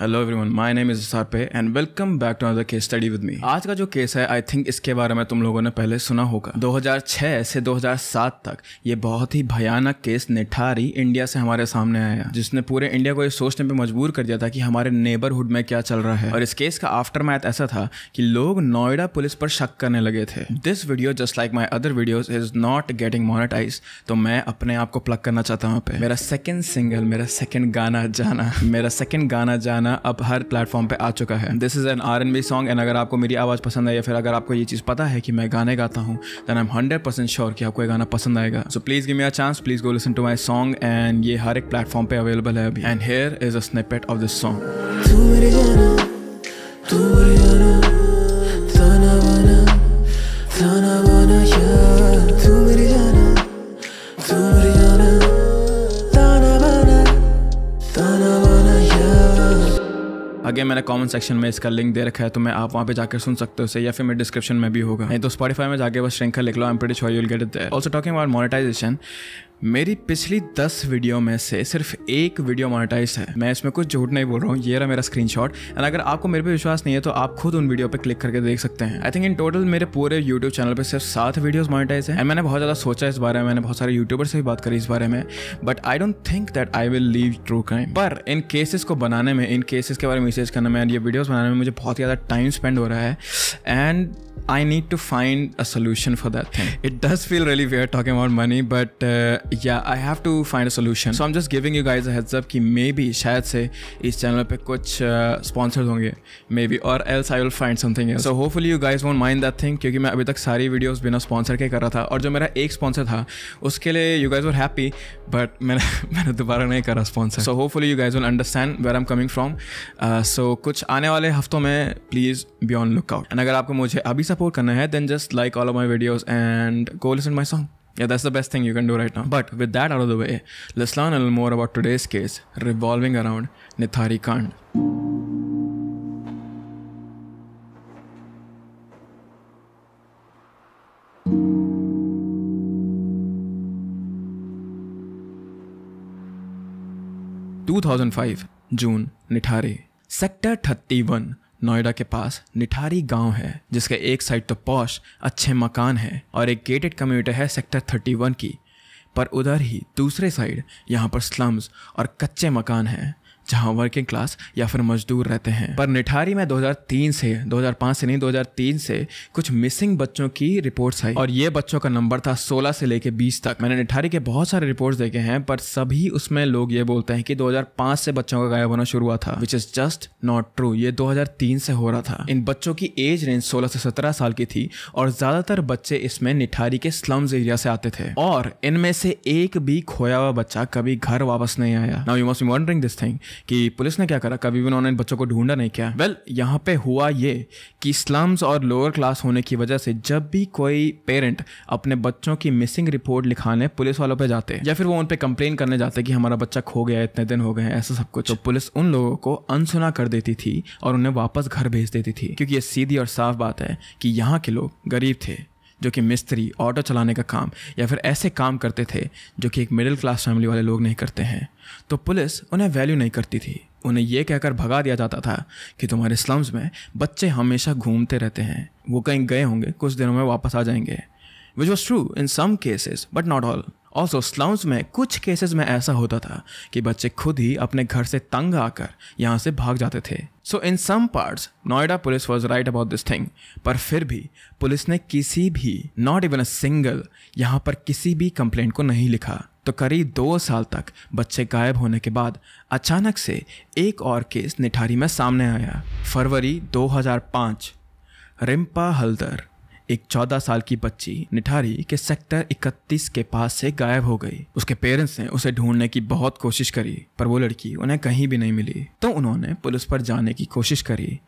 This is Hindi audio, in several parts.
Hello everyone my name is सारपे and welcome back to another case study with me आज का जो केस है आई थिंक इसके बारे में तुम लोगों ने पहले सुना होगा 2006 से 2007 तक ये बहुत ही भयानक केस निठारी इंडिया से हमारे सामने आया जिसने पूरे इंडिया को ये सोचने पे मजबूर कर दिया था कि हमारे नेबरहुड में क्या चल रहा है और इस केस का आफ्टर ऐसा था कि लोग नोएडा पुलिस पर शक करने लगे थे this video just like my other videos is not getting monetize तो मैं अपने आप को प्लग करना चाहता हूँ मेरा सेकेंड सिंगल मेरा सेकेंड गाना जाना मेरा सेकेंड गाना जाना गाना अब हर प्लेटफॉर्म पे आ चुका है this is an R and B song and अगर आपको मेरी आवाज़ पसंद आई या फिर अगर आपको ये चीज़ पता है कि मैं गाने गाता हूँ then I am hundred percent sure कि आपको ये गाना पसंद आएगा so please give me a chance please go listen to my song and ये हर एक प्लेटफॉर्म पे अवेलेबल है and here is a snippet of this song आगे मैंने कमेंट सेक्शन में इसका लिंक दे रखा है तो मैं आप वहाँ पे जाकर सुन सकते हो या फिर मेरे डिस्क्रिप्शन में भी होगा नहीं तो स्पॉटीफाई में जाकर बस श्रृंखला लिख लो I am pretty sure you will get it there also talking about monetization मेरी पिछली दस वीडियो में से सिर्फ एक वीडियो मोनेटाइज है मैं इसमें कुछ झूठ नहीं बोल रहा हूँ ये रहा मेरा स्क्रीनशॉट एंड अगर आपको मेरे पे विश्वास नहीं है तो आप खुद उन वीडियो पे क्लिक करके देख सकते हैं आई थिंक इन टोटल मेरे पूरे यूट्यूब चैनल पे सिर्फ सात वीडियो मोनेटाइज है एंड मैंने बहुत ज़्यादा सोचा इस बारे में मैंने बहुत सारे यूट्यूबर से भी बात करी इस बारे में but I don't think that I will leave true crime पर इन केसेस को बनाने में इन केसेस के बारे में मैसेज करने में ये वीडियोज़ बनाने में मुझे बहुत ज़्यादा टाइम स्पेंड हो रहा है and I need to find a solution for that thing it does feel really we're talking about money but yeah I have to find a solution so am just giving you guys heads up कि मे बी शायद से इस चैनल पे कुछ स्पॉन्सर्स uh, होंगे मे बी और else I will find something so hopefully you guys won't mind that thing क्योंकि मैं अभी तक सारी वीडियोज़ बिना स्पॉन्सर के कर रहा था और जो मेरा एक स्पॉन्सर था उसके लिए you guys were happy but मैंने मैंने दोबारा नहीं करा sponsor so hopefully you guys will understand where I am coming from so कुछ आने वाले हफ्तों में please be on lookout and अगर आपको मुझे अभी सपोर्ट करना है then just like all of my videos and go listen my song Yeah, that's the best thing you can do right now. But with that out of the way, let's learn a little more about today's case revolving around Nithari Khan. Two thousand five June Nithari sector thirty one Noida के पास निठारी गांव है जिसके एक साइड तो पौश अच्छे मकान है और एक गेटेड कम्युनिटी है सेक्टर 31 की पर उधर ही दूसरे साइड यहाँ पर स्लम्स और कच्चे मकान हैं जहाँ वर्किंग क्लास या फिर मजदूर रहते हैं पर निठारी में 2003 से 2005 से नहीं 2003 से कुछ मिसिंग बच्चों की रिपोर्ट्स आई और ये बच्चों का नंबर था 16 से लेके 20 तक मैंने निठारी के बहुत सारे रिपोर्ट्स देखे हैं पर सभी उसमें लोग ये बोलते हैं कि 2005 से बच्चों का गायब होना शुरू हुआ था which is just not true ये दो से हो रहा था इन बच्चों की एज रेंज सोलह से सत्रह साल की थी और ज्यादातर बच्चे इसमें निठारी के स्लम्स एरिया से आते थे और इनमें से एक भी खोया हुआ बच्चा कभी घर वापस नहीं आया now you must be wondering this thing कि पुलिस ने क्या करा कभी भी उन्होंने बच्चों को ढूंढा नहीं क्या वेल यहाँ पे हुआ ये कि स्लम्स और लोअर क्लास होने की वजह से जब भी कोई पेरेंट अपने बच्चों की मिसिंग रिपोर्ट लिखाने पुलिस वालों पर जाते या फिर वो उन पर कंप्लेन करने जाते कि हमारा बच्चा खो गया इतने दिन हो गए ऐसा सब कुछ तो पुलिस उन लोगों को अनसुना कर देती थी और उन्हें वापस घर भेज देती थी क्योंकि ये सीधी और साफ बात है कि यहाँ के लोग गरीब थे जो कि मिस्त्री ऑटो चलाने का काम या फिर ऐसे काम करते थे जो कि एक मिडिल क्लास फैमिली वाले लोग नहीं करते हैं तो पुलिस उन्हें वैल्यू नहीं करती थी उन्हें यह कहकर भगा दिया जाता था कि तुम्हारे स्लम्स में बच्चे हमेशा घूमते रहते हैं वो कहीं गए होंगे कुछ दिनों में वापस आ जाएंगे which was true in some cases but not all also slums में कुछ केसेस में ऐसा होता था कि बच्चे खुद ही अपने घर से तंग आकर यहाँ से भाग जाते थे so in some parts Noida police was right about this thing पर फिर भी पुलिस ने किसी भी नॉट इवन अ सिंगल यहाँ पर किसी भी कंप्लेंट को नहीं लिखा तो करीब दो साल तक बच्चे गायब होने के बाद अचानक से एक और केस निठारी में सामने आया फरवरी 2005 रिम्पा हल्दर एक 14 साल की बच्ची निठारी के सेक्टर 31 के पास से गायब हो गई उसके पेरेंट्स ने उसे ढूंढने की बहुत कोशिश करी पर वो लड़की उन्हें कहीं भी नहीं मिली तो उन्होंने पुलिस पर जाने की कोशिश करी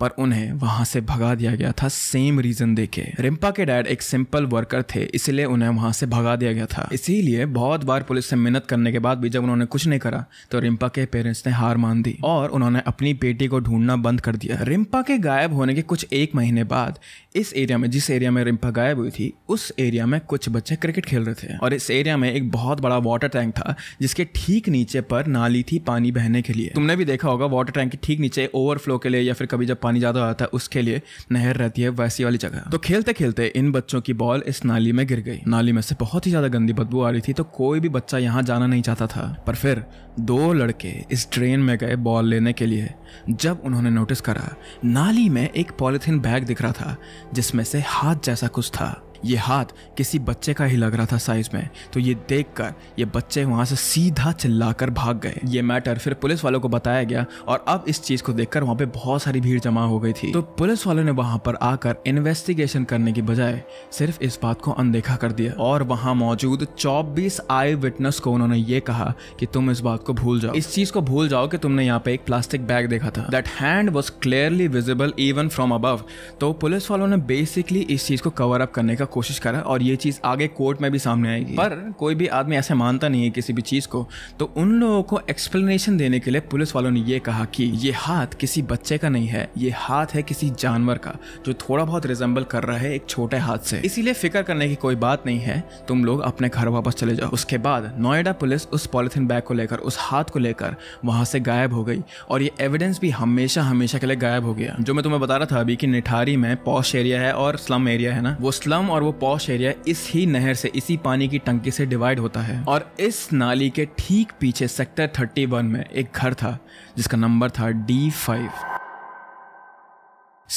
पर उन्हें वहां से भगा दिया गया था सेम रीजन देके रिम्पा के डैड एक सिंपल वर्कर थे इसलिए उन्हें वहां से भगा दिया गया था इसीलिए बहुत बार पुलिस से मिन्नत करने के बाद भी जब उन्होंने कुछ नहीं करा तो रिम्पा के पेरेंट्स ने हार मान दी और उन्होंने अपनी बेटी को ढूंढना बंद कर दिया रिम्पा के गायब होने के कुछ एक महीने बाद इस एरिया में जिस एरिया में रिम्पा गायब हुई थी उस एरिया में कुछ बच्चे क्रिकेट खेल रहे थे और इस एरिया में एक बहुत बड़ा वाटर टैंक था जिसके ठीक नीचे पर नाली थी पानी बहने के लिए तुमने भी देखा होगा वाटर टैंक के ठीक नीचे ओवरफ्लो के लिए या फिर कभी जब पानी ज़्यादा आता है उसके लिए नहर रहती है वैसी वाली जगह तो खेलते खेलते इन बच्चों की बॉल इस नाली में गिर गई नाली में से बहुत ही ज़्यादा गंदी बदबू आ रही थी तो कोई भी बच्चा यहाँ जाना नहीं चाहता था पर फिर दो लड़के इस ट्रेन में गए बॉल लेने के लिए जब उन्होंने नोटिस करा नाली में एक पॉलिथीन बैग दिख रहा था जिसमें से हाथ जैसा कुछ था ये हाथ किसी बच्चे का ही लग रहा था साइज में तो ये देखकर ये बच्चे वहां से सीधा चिल्लाकर भाग गए ये मैटर फिर पुलिस वालों को बताया गया और अब इस चीज को देखकर वहां पे बहुत सारी भीड़ जमा हो गई थी तो पुलिस वालों ने वहां पर आकर इन्वेस्टिगेशन करने की बजाय सिर्फ इस बात को अनदेखा कर दिया और वहां मौजूद चौबीस आई विटनेस को उन्होंने ये कहा कि तुम इस बात को भूल जाओ इस चीज को भूल जाओ कि तुमने यहाँ पे एक प्लास्टिक बैग देखा था that hand was clearly visible even from above तो पुलिस वालों ने बेसिकली इस चीज को कवर अप करने का कोशिश करा और ये चीज़ आगे कोर्ट में भी सामने आएगी पर कोई भी आदमी ऐसा मानता नहीं है किसी भी चीज़ को तो उन लोगों को एक्सप्लेनेशन देने के लिए पुलिस वालों ने ये कहा कि ये हाथ किसी बच्चे का नहीं है ये हाथ है किसी जानवर का जो थोड़ा बहुत रिजेंबल कर रहा है एक छोटे हाथ से इसीलिए फिक्र करने की कोई बात नहीं है तुम लोग अपने घर वापस चले जाओ उसके बाद नोएडा पुलिस उस पॉलिथिन बैग को लेकर उस हाथ को लेकर वहां से गायब हो गई और ये एविडेंस भी हमेशा हमेशा के लिए गायब हो गया जो मैं तुम्हें बता रहा था अभी कि निठारी में पॉश एरिया है और स्लम एरिया है ना वो स्लम और वो पौश एरिया इस ही नहर से इसी पानी की टंकी से डिवाइड होता है और इस नाली के ठीक पीछे सेक्टर 31 में एक घर था जिसका नंबर था डी फाइव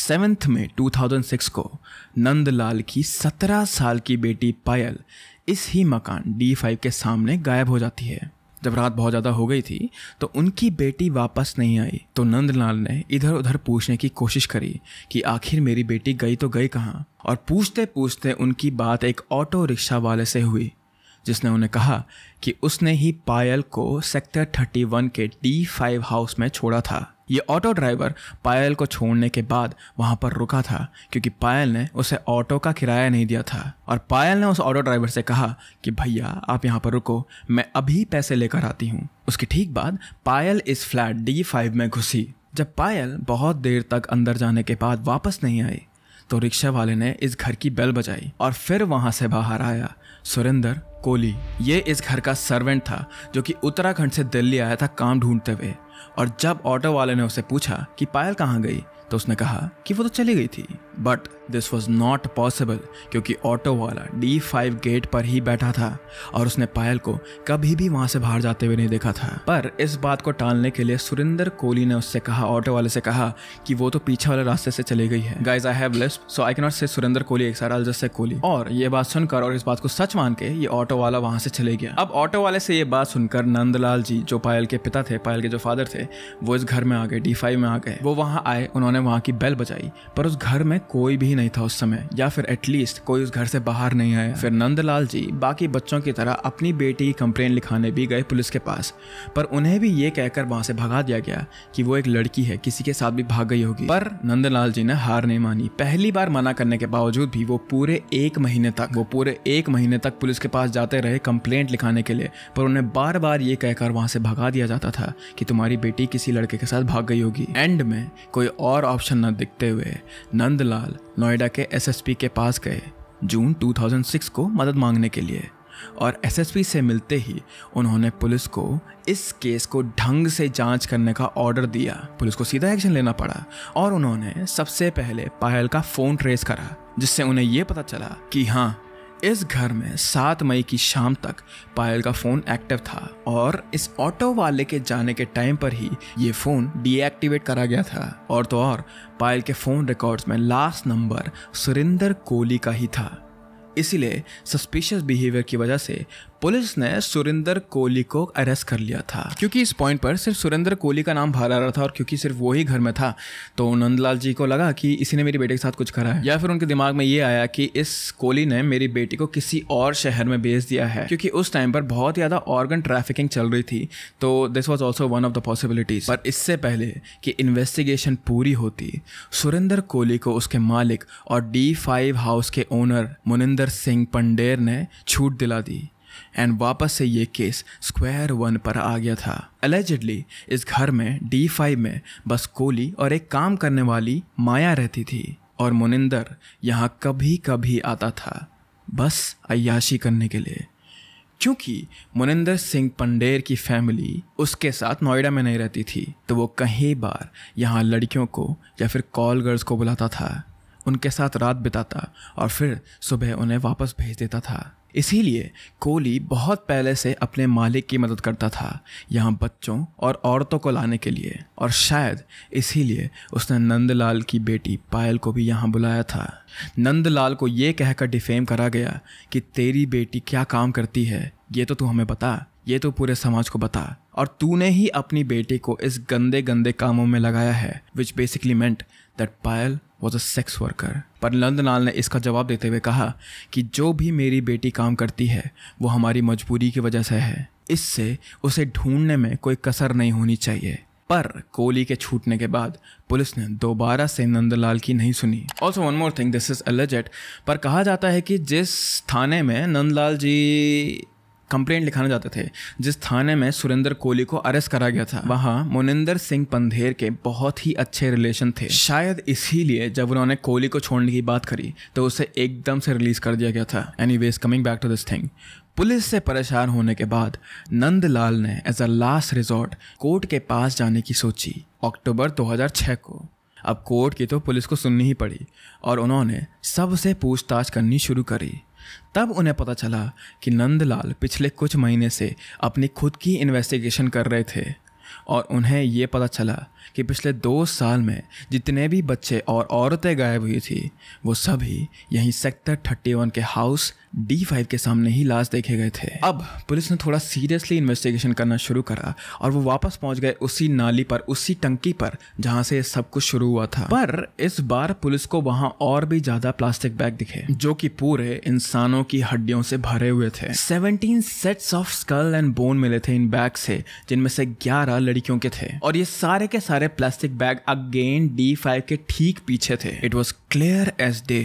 सेवेंथ में 2006 को नंदलाल की 17 साल की बेटी पायल इस ही मकान डी फाइव के सामने गायब हो जाती है जब रात बहुत ज़्यादा हो गई थी तो उनकी बेटी वापस नहीं आई तो नंदलाल ने इधर उधर पूछने की कोशिश करी कि आखिर मेरी बेटी गई तो गई कहाँ और पूछते पूछते उनकी बात एक ऑटो रिक्शा वाले से हुई जिसने उन्हें कहा कि उसने ही पायल को सेक्टर 31 के डी फाइव हाउस में छोड़ा था ये ऑटो ड्राइवर पायल को छोड़ने के बाद वहाँ पर रुका था क्योंकि पायल ने उसे ऑटो का किराया नहीं दिया था और पायल ने उस ऑटो ड्राइवर से कहा कि भैया आप यहाँ पर रुको मैं अभी पैसे लेकर आती हूँ उसके ठीक बाद पायल इस फ्लैट डी फाइव में घुसी जब पायल बहुत देर तक अंदर जाने के बाद वापस नहीं आई तो रिक्शा वाले ने इस घर की बेल बजाई और फिर वहाँ से बाहर आया सुरेंद्र कोली ये इस घर का सर्वेंट था जो कि उत्तराखंड से दिल्ली आया था काम ढूंढते हुए और जब ऑटो वाले ने उसे पूछा कि पायल कहाँ गई तो उसने कहा कि वो तो चली गई थी but this was not possible क्योंकि ऑटो वाला डी फाइव गेट पर ही बैठा था और उसने पायल को कभी भी वहां से बाहर जाते हुए नहीं देखा था पर इस बात को टालने के लिए सुरेंद्र कोहली ने उससे कहा ऑटो वाले से कहा कि वो तो पीछे वाले रास्ते से चली गई है guys I have list so I cannot say Surendra Kohli एक सारा से कोहली और ये बात सुनकर और इस बात को सच मान के ये ऑटो वाला वहां से चले गया अब ऑटो वाले से ये बात सुनकर नंदलाल जी जो पायल के पिता थे पायल के जो फादर थे वो इस घर में आ गए डी फाइव में आ गए वो वहां आए उन्होंने वहां की बेल बजाई पर उस घर में कोई भी नहीं था उस समय या फिर एटलीस्ट कोई उस घर से बाहर नहीं आया फिर नंदलाल जी बाकी बच्चों की तरह अपनी बेटी की कंप्लेन लिखाने भी गए पुलिस के पास पर उन्हें भी ये कहकर वहां से भगा दिया गया कि वो एक लड़की है किसी के साथ भी भाग गई होगी पर नंदलाल जी ने हार नहीं मानी पहली बार मना करने के बावजूद भी वो पूरे एक महीने तक वो पूरे एक महीने तक पुलिस के पास जाते रहे कंप्लेन लिखाने के लिए पर उन्हें बार बार ये कहकर वहां से भगा दिया जाता था कि तुम्हारी बेटी किसी लड़के के साथ भाग गई होगी एंड में कोई और ऑप्शन न दिखते हुए नंदलाल नोएडा के एसएसपी के पास गए जून 2006 को मदद मांगने के लिए और एसएसपी से मिलते ही उन्होंने पुलिस को इस केस को ढंग से जांच करने का ऑर्डर दिया पुलिस को सीधा एक्शन लेना पड़ा और उन्होंने सबसे पहले पायल का फ़ोन ट्रेस करा जिससे उन्हें यह पता चला कि हाँ इस घर में सात मई की शाम तक पायल का फ़ोन एक्टिव था और इस ऑटो वाले के जाने के टाइम पर ही ये फ़ोन डीएक्टिवेट करा गया था और तो और पायल के फ़ोन रिकॉर्ड्स में लास्ट नंबर सुरेंद्र कोहली का ही था इसीलिए सस्पिशियस बिहेवियर की वजह से पुलिस ने सुरेंद्र कोहली को अरेस्ट कर लिया था क्योंकि इस पॉइंट पर सिर्फ सुरेंद्र कोहली का नाम बाहर आ रहा था और क्योंकि सिर्फ वो ही घर में था तो नंदलाल जी को लगा कि इसी ने मेरी बेटी के साथ कुछ करा है या फिर उनके दिमाग में ये आया कि इस कोहली ने मेरी बेटी को किसी और शहर में भेज दिया है क्योंकि उस टाइम पर बहुत ज़्यादा ऑर्गन ट्रैफिकिंग चल रही थी तो this was also one of the possibilities पर इससे पहले कि इन्वेस्टिगेशन पूरी होती सुरेंद्र कोहली को उसके मालिक और डी फाइव हाउस के ओनर मुनिंदर सिंह पंडेर ने छूट दिला दी एंड वापस से ये केस स्क्वायर वन पर आ गया था एलिजिडली इस घर में डी फाइव में बस कोली और एक काम करने वाली माया रहती थी और मुनिंदर यहाँ कभी कभी आता था बस अयाशी करने के लिए क्योंकि मुनिंदर सिंह पंडेर की फैमिली उसके साथ नोएडा में नहीं रहती थी तो वो कहीं बार यहाँ लड़कियों को या फिर कॉल गर्ल्स को बुलाता था उनके साथ रात बिताता और फिर सुबह उन्हें वापस भेज देता था इसीलिए कोहली बहुत पहले से अपने मालिक की मदद करता था यहाँ बच्चों और औरतों को लाने के लिए और शायद इसीलिए उसने नंदलाल की बेटी पायल को भी यहाँ बुलाया था नंदलाल को ये कहकर डिफेम करा गया कि तेरी बेटी क्या काम करती है ये तो तू हमें बता ये तो पूरे समाज को बता और तूने ही अपनी बेटी को इस गंदे गंदे कामों में लगाया है which basically meant that Payal was a sex worker पर नंदलाल ने इसका जवाब देते हुए कहा कि जो भी मेरी बेटी काम करती है वो हमारी मजबूरी की वजह से है इससे उसे ढूंढने में कोई कसर नहीं होनी चाहिए पर कोहली के छूटने के बाद पुलिस ने दोबारा से नंदलाल की नहीं सुनी also one more thing this is alleged पर कहा जाता है कि जिस थाने में नंदलाल जी कंप्लेंट लिखाने जाते थे जिस थाने में सुरेंद्र कोहली को अरेस्ट करा गया था वहाँ मुनिंदर सिंह पंधेर के बहुत ही अच्छे रिलेशन थे शायद इसीलिए जब उन्होंने कोहली को छोड़ने की बात करी तो उसे एकदम से रिलीज कर दिया गया था anyways coming back to this thing police से परेशान होने के बाद नंदलाल ने as a last resort court के पास जाने की सोची अक्टूबर 2006 को अब कोर्ट की तो पुलिस को सुननी ही पड़ी और उन्होंने सबसे पूछताछ करनी शुरू करी तब उन्हें पता चला कि नंदलाल पिछले कुछ महीने से अपनी खुद की इन्वेस्टिगेशन कर रहे थे और उन्हें ये पता चला कि पिछले दो साल में जितने भी बच्चे और औरतें गायब हुई थी वो सभी यहीं सेक्टर 31 के हाउस डी फाइव के सामने ही लाश देखे गए थे अब पुलिस ने थोड़ा सीरियसली इन्वेस्टिगेशन करना शुरू करा और वो वापस पहुंच गए उसी नाली पर उसी टंकी पर जहां से सब कुछ शुरू हुआ था पर इस बार पुलिस को वहां और भी ज्यादा प्लास्टिक बैग दिखे जो कि पूरे इंसानों की हड्डियों से भरे हुए थे seventeen sets of skull and bone मिले थे इन बैग से जिनमें से ग्यारह लड़कियों के थे और ये सारे के सारे सारे plastic bag again D five के ठीक पीछे थे it was clear as day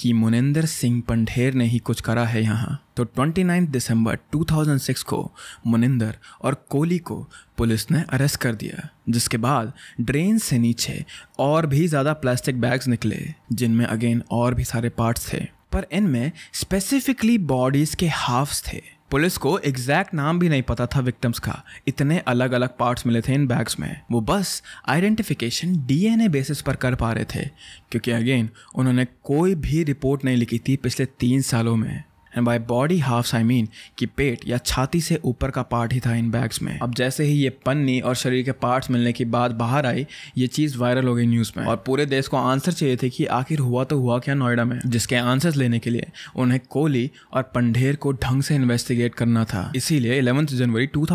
कि मुनिंदर सिंह पंडेर ने ही कुछ करा है यहाँ तो 29 दिसंबर 2006 को मुनिंदर और कोहली को पुलिस ने अरेस्ट कर दिया जिसके बाद ड्रेन से नीचे और भी ज़्यादा प्लास्टिक बैग्स निकले जिनमें अगेन और भी सारे पार्ट्स थे पर इनमें स्पेसिफिकली बॉडीज़ के हाफ्स थे पुलिस को एग्जैक्ट नाम भी नहीं पता था विक्टिम्स का इतने अलग अलग पार्ट्स मिले थे इन बैग्स में वो बस आइडेंटिफिकेशन डीएनए बेसिस पर कर पा रहे थे क्योंकि अगेन उन्होंने कोई भी रिपोर्ट नहीं लिखी थी पिछले तीन सालों में and by body half I mean कि पेट या छाती से ऊपर का पार्ट ही था इन बैग्स में अब जैसे ही ये पन्नी और शरीर के पार्ट्स मिलने की बात बाहर आई ये चीज़ वायरल हो गई न्यूज़ में और पूरे देश को आंसर चाहिए थे कि आखिर हुआ तो हुआ क्या नोएडा में जिसके आंसर्स लेने के लिए उन्हें कोहली और पंडेर को ढंग से इन्वेस्टिगेट करना था इसीलिए इलेवंथ जनवरी टू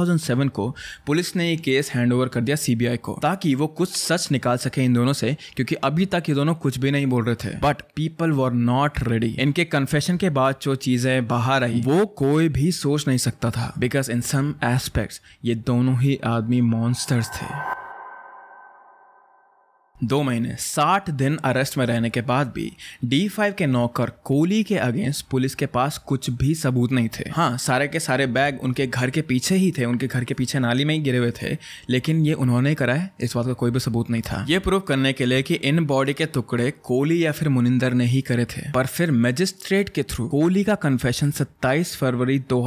को पुलिस ने ये केस हैंड कर दिया सी को ताकि वो कुछ सच निकाल सके इन दोनों से क्योंकि अभी तक ये दोनों कुछ भी नहीं बोल रहे थे but people were not ready इनके कन्फेशन के बाद जो चीज़ें चीजें बाहर आई वो कोई भी सोच नहीं सकता था बिकॉज इन सम एस्पेक्ट्स ये दोनों ही आदमी मॉन्स्टर्स थे दो महीने साठ दिन अरेस्ट में रहने के बाद भी डी फाइव के नौकर कोहली के अगेंस्ट पुलिस के पास कुछ भी सबूत नहीं थे हाँ सारे के सारे बैग उनके घर के पीछे ही थे उनके घर के पीछे नाली में ही गिरे हुए थे लेकिन ये उन्होंने कराया इस बात का कोई भी सबूत नहीं था ये प्रूव करने के लिए कि इन बॉडी के टुकड़े कोहली या फिर मुनिंदर ने ही करे थे पर फिर मजिस्ट्रेट के थ्रू कोहली का कन्फेशन सत्ताईस फरवरी दो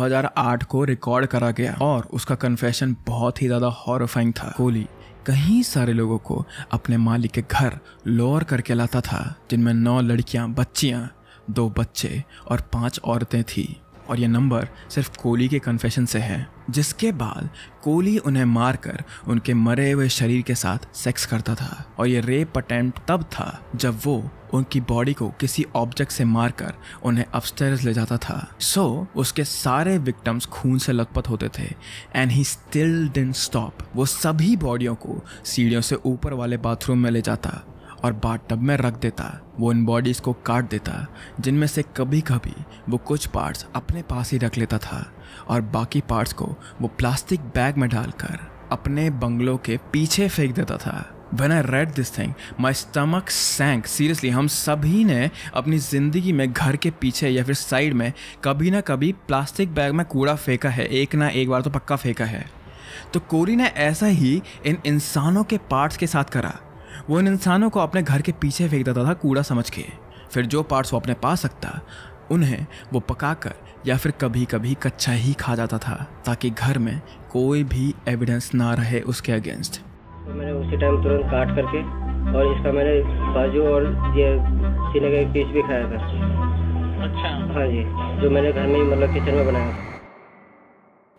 को रिकॉर्ड करा गया और उसका कन्फेशन बहुत ही ज्यादा हॉरफाइंग था कोहली कई सारे लोगों को अपने मालिक के घर लोअर करके लाता था जिनमें नौ लड़कियां बच्चियां दो बच्चे और पांच औरतें थीं और यह नंबर सिर्फ कोहली के कन्फेशन से है जिसके बाद कोहली उन्हें मारकर उनके मरे हुए शरीर के साथ सेक्स करता था और यह रेप अटेम्प्ट तब था जब वो उनकी बॉडी को किसी ऑब्जेक्ट से मारकर उन्हें अपस्टेयर्स ले जाता था सो so, उसके सारे विक्टम्स खून से लथपथ होते थे and he still didn't stop वो सभी बॉडियों को सीढ़ियों से ऊपर वाले बाथरूम में ले जाता और बाट टब में रख देता वो उन बॉडीज़ को काट देता जिनमें से कभी कभी वो कुछ पार्ट्स अपने पास ही रख लेता था और बाकी पार्ट्स को वो प्लास्टिक बैग में डालकर अपने बंगलों के पीछे फेंक देता था when I read this thing my stomach sank seriously हम सभी ने अपनी ज़िंदगी में घर के पीछे या फिर साइड में कभी ना कभी प्लास्टिक बैग में कूड़ा फेंका है एक ना एक बार तो पक्का फेंका है तो कोरी ने ऐसा ही इन इंसानों के पार्ट्स के साथ करा वो इन इंसानों को अपने घर के पीछे फेंक देता था कूड़ा समझ के फिर जो पार्ट्स वो अपने पा सकता उन्हें वो पकाकर या फिर कभी कभी कच्चा ही खा जाता था ताकि घर में कोई भी एविडेंस ना रहे उसके अगेंस्ट तो मैंने उसी टाइम तुरंत काट करके और इसका मैंने बाजू और ये सीने का पीस भी खाया था अच्छा हाँ जी जो मैंने घर में मतलब किचन में बनाया था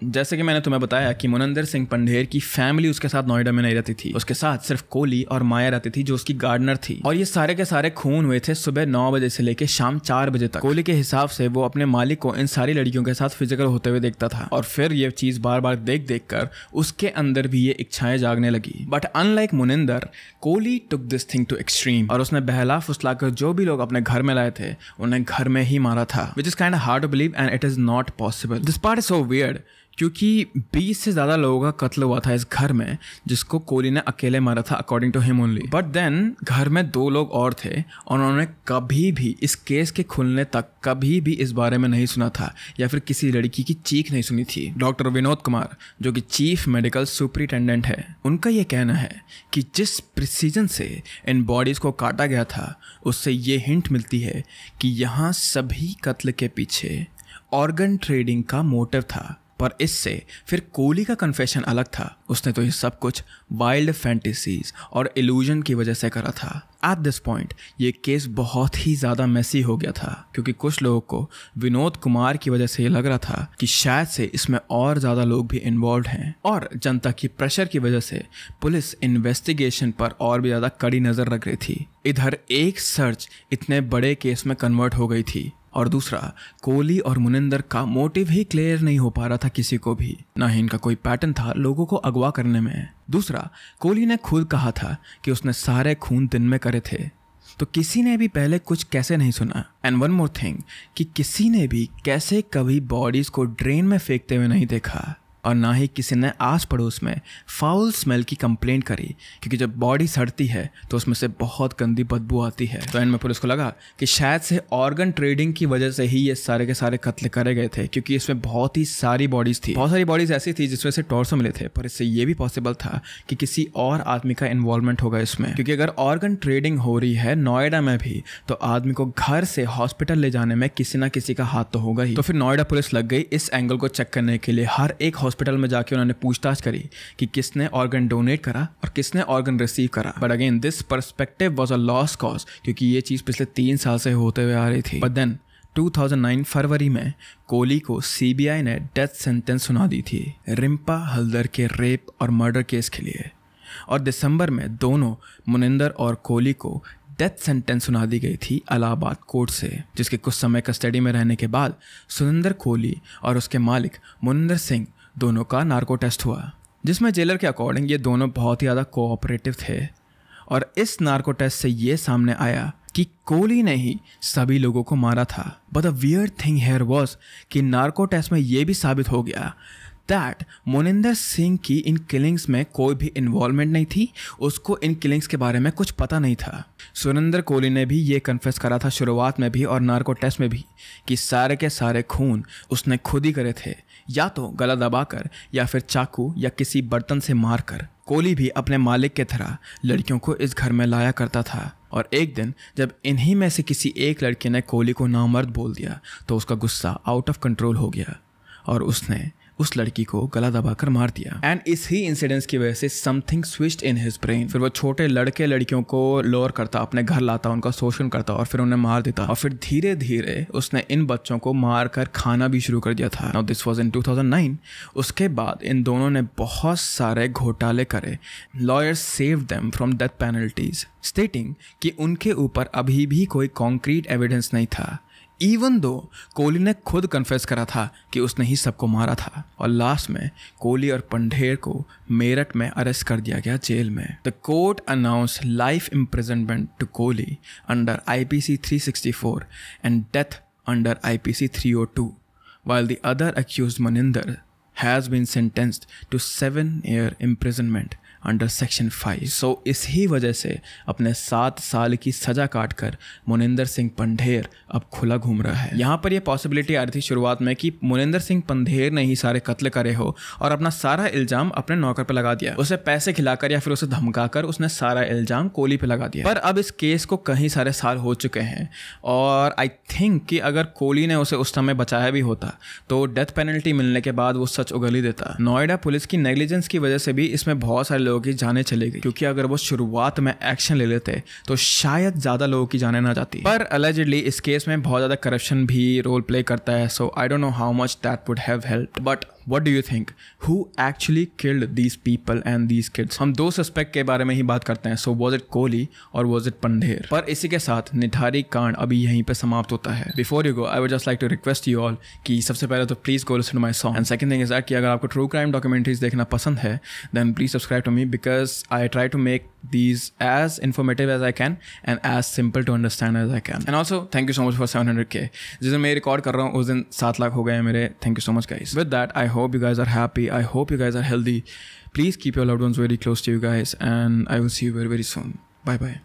जैसे कि मैंने तुम्हें बताया कि मुनंदर सिंह पंडेर की फैमिली उसके साथ नोएडा में नहीं रहती थी उसके साथ सिर्फ कोहली और माया रहती थी जो उसकी गार्डनर थी और ये सारे के सारे खून हुए थे सुबह नौ बजे से लेकर शाम चार बजे तक कोहली के हिसाब से वो अपने मालिक को इन सारी लड़कियों के साथ फिजिकल होते हुए देखता था और फिर ये चीज बार बार देख देख कर उसके अंदर भी ये इच्छाएं जागने लगी but unlike Moninder Kohli took this thing to extreme और उसने बहला फुसलाकर जो भी लोग अपने घर में लाए थे उन्हें घर में ही मारा था which is kind hard to believe and it is not possible this part is so weird क्योंकि 20 से ज़्यादा लोगों का कत्ल हुआ था इस घर में जिसको कोहली ने अकेले मारा था according to him only but then घर में दो लोग और थे और उन्होंने कभी भी इस केस के खुलने तक कभी भी इस बारे में नहीं सुना था या फिर किसी लड़की की चीख नहीं सुनी थी डॉक्टर विनोद कुमार जो कि चीफ मेडिकल सुप्रिटेंडेंट है उनका ये कहना है कि जिस प्रिसीजन से इन बॉडीज़ को काटा गया था उससे ये हिंट मिलती है कि यहाँ सभी कत्ल के पीछे ऑर्गन ट्रेडिंग का मोटिव था पर इससे फिर कोहली का कन्फेशन अलग था उसने तो ये सब कुछ वाइल्ड फैंटेसीज और इल्यूजन की वजह से करा था एट दिस पॉइंट ये केस बहुत ही ज़्यादा मैसी हो गया था क्योंकि कुछ लोगों को विनोद कुमार की वजह से ये लग रहा था कि शायद से इसमें और ज़्यादा लोग भी इन्वॉल्व हैं और जनता की प्रेशर की वजह से पुलिस इन्वेस्टिगेशन पर और भी ज़्यादा कड़ी नज़र रख रही थी इधर एक सर्च इतने बड़े केस में कन्वर्ट हो गई थी और दूसरा कोहली और मुनिंदर का मोटिव ही क्लियर नहीं हो पा रहा था किसी को भी ना ही इनका कोई पैटर्न था लोगों को अगवा करने में दूसरा कोहली ने खुद कहा था कि उसने सारे खून दिन में करे थे तो किसी ने भी पहले कुछ कैसे नहीं सुना एंड वन मोर थिंग कि किसी ने भी कैसे कभी बॉडीज को ड्रेन में फेंकते हुए नहीं देखा और ना ही किसी ने आस पड़ोस में फाउल स्मेल की कंप्लेंट करी क्योंकि जब बॉडी सड़ती है तो उसमें से बहुत गंदी बदबू आती है तो एंड में पुलिस को लगा कि शायद से ऑर्गन ट्रेडिंग की वजह से ही ये सारे के सारे कत्ल करे गए थे क्योंकि इसमें बहुत ही सारी बॉडीज थी बहुत सारी बॉडीज ऐसी थी जिसमें से टॉर्सो मिले थे पर इससे ये भी पॉसिबल था कि किसी और आदमी का इन्वॉल्वमेंट होगा इसमें क्योंकि अगर ऑर्गन ट्रेडिंग हो रही है नोएडा में भी तो आदमी को घर से हॉस्पिटल ले जाने में किसी ना किसी का हाथ तो होगा ही तो फिर नोएडा पुलिस लग गई इस एंगल को चेक करने के लिए हर एक हॉस्पिटल में जाके उन्होंने पूछताछ करी कि किसने ऑर्गन डोनेट करा और किसने ऑर्गन रिसीव करा but again this perspective was a lost cause क्योंकि ये चीज़ पिछले तीन साल से होते हुए आ रही थी बट देन 2009 फरवरी में कोहली को सीबीआई ने डेथ सेंटेंस सुना दी थी रिम्पा हल्दर के रेप और मर्डर केस के लिए और दिसंबर में दोनों मुनिंदर और कोहली को डेथ सेंटेंस सुना दी गई थी अलाहाबाद कोर्ट से जिसके कुछ समय कस्टडी में रहने के बाद सुनिंदर कोहली और उसके मालिक मुनिंदर सिंह दोनों का नार्को टेस्ट हुआ जिसमें जेलर के अकॉर्डिंग ये दोनों बहुत ही ज़्यादा कोऑपरेटिव थे और इस नार्को टेस्ट से ये सामने आया कि कोहली ने ही सभी लोगों को मारा था but the weird thing here was कि नार्को टेस्ट में ये भी साबित हो गया दैट मोनिंदर सिंह की इन किलिंग्स में कोई भी इन्वॉल्वमेंट नहीं थी उसको इन किलिंग्स के बारे में कुछ पता नहीं था सुरेंद्र कोहली ने भी ये कन्फेस करा था शुरुआत में भी और नार्को टेस्ट में भी कि सारे के सारे खून उसने खुद ही करे थे या तो गला दबाकर या फिर चाकू या किसी बर्तन से मारकर कोली भी अपने मालिक के तरह लड़कियों को इस घर में लाया करता था और एक दिन जब इन्हीं में से किसी एक लड़के ने कोहली को नामर्द बोल दिया तो उसका गुस्सा आउट ऑफ कंट्रोल हो गया और उसने उस लड़की को गला दबाकर मार दिया एंड इस ही इंसिडेंस की वजह से something switch in his brain फिर वो छोटे लड़के लड़कियों को लोअर करता अपने घर लाता उनका शोषण करता और फिर उन्हें मार देता और फिर धीरे धीरे उसने इन बच्चों को मार कर खाना भी शुरू कर दिया था नाउ दिस वॉज इन 2009 उसके बाद इन दोनों ने बहुत सारे घोटाले करे lawyers save them from death penalties stating कि उनके ऊपर अभी भी कोई कॉन्क्रीट एविडेंस नहीं था इवन दो कोहली ने खुद कन्फेस करा था कि उसने ही सबको मारा था और लास्ट में कोहली और पंडेर को मेरठ में अरेस्ट कर दिया गया जेल में the court announce life imprisonment to Kohli under IPC 364 and death under IPC 302 while the other accused Maninder has been sentenced to seven year imprisonment under section five so इसी वजह से अपने सात साल की सजा काट कर मुनिंदर सिंह पंढेर अब खुला घूम रहा है यहाँ पर यह पॉसिबिलिटी आ रही थी शुरुआत में कि मुनिंदर सिंह पंधेर ने ही सारे कत्ल करे हो और अपना सारा इल्जाम अपने नौकर पर लगा दिया उसे पैसे खिलाकर या फिर उसे धमकाकर उसने सारा इल्जाम कोहली पर लगा दिया पर अब इस केस को कहीं सारे साल हो चुके हैं और आई थिंक कि अगर कोहली ने उसे उस समय बचाया भी होता तो डेथ पेनल्टी मिलने के बाद वो सच उगली देता नोएडा पुलिस की नेग्लिजेंस की वजह से भी इसमें बहुत सारे लोगों की जाने चली गई क्योंकि अगर वो शुरुआत में एक्शन ले लेते तो शायद ज़्यादा लोगों की जाने ना जाती पर एलिजिडली इस केस में बहुत ज़्यादा करप्शन भी रोल प्ले करता है so I don't know how much that would have help but what do you think who actually killed these people and these kids हम दो सस्पेक्ट के बारे में ही बात करते हैं सो वॉज इट कोहली और वॉज इट पंडेर पर इसी के साथ निठारी कांड अभी यहीं पर समाप्त होता है before you go I would just like to request you all कि सबसे पहले तो please go listen my song and second thing is that कि अगर आपको ट्रू क्राइम डॉक्यूमेंट्रीज देखना पसंद है then please subscribe to me because I try to make these as informative as I can and as simple to understand as I can. And also, thank you so much for 700k. This is my record. Kar raha hun, din lakh ho mere. Thank you so much, guys. With that, I hope you guys are happy. I hope you guys are healthy. Please keep your loved ones very close to you guys. And I will see you very, very soon. Bye bye.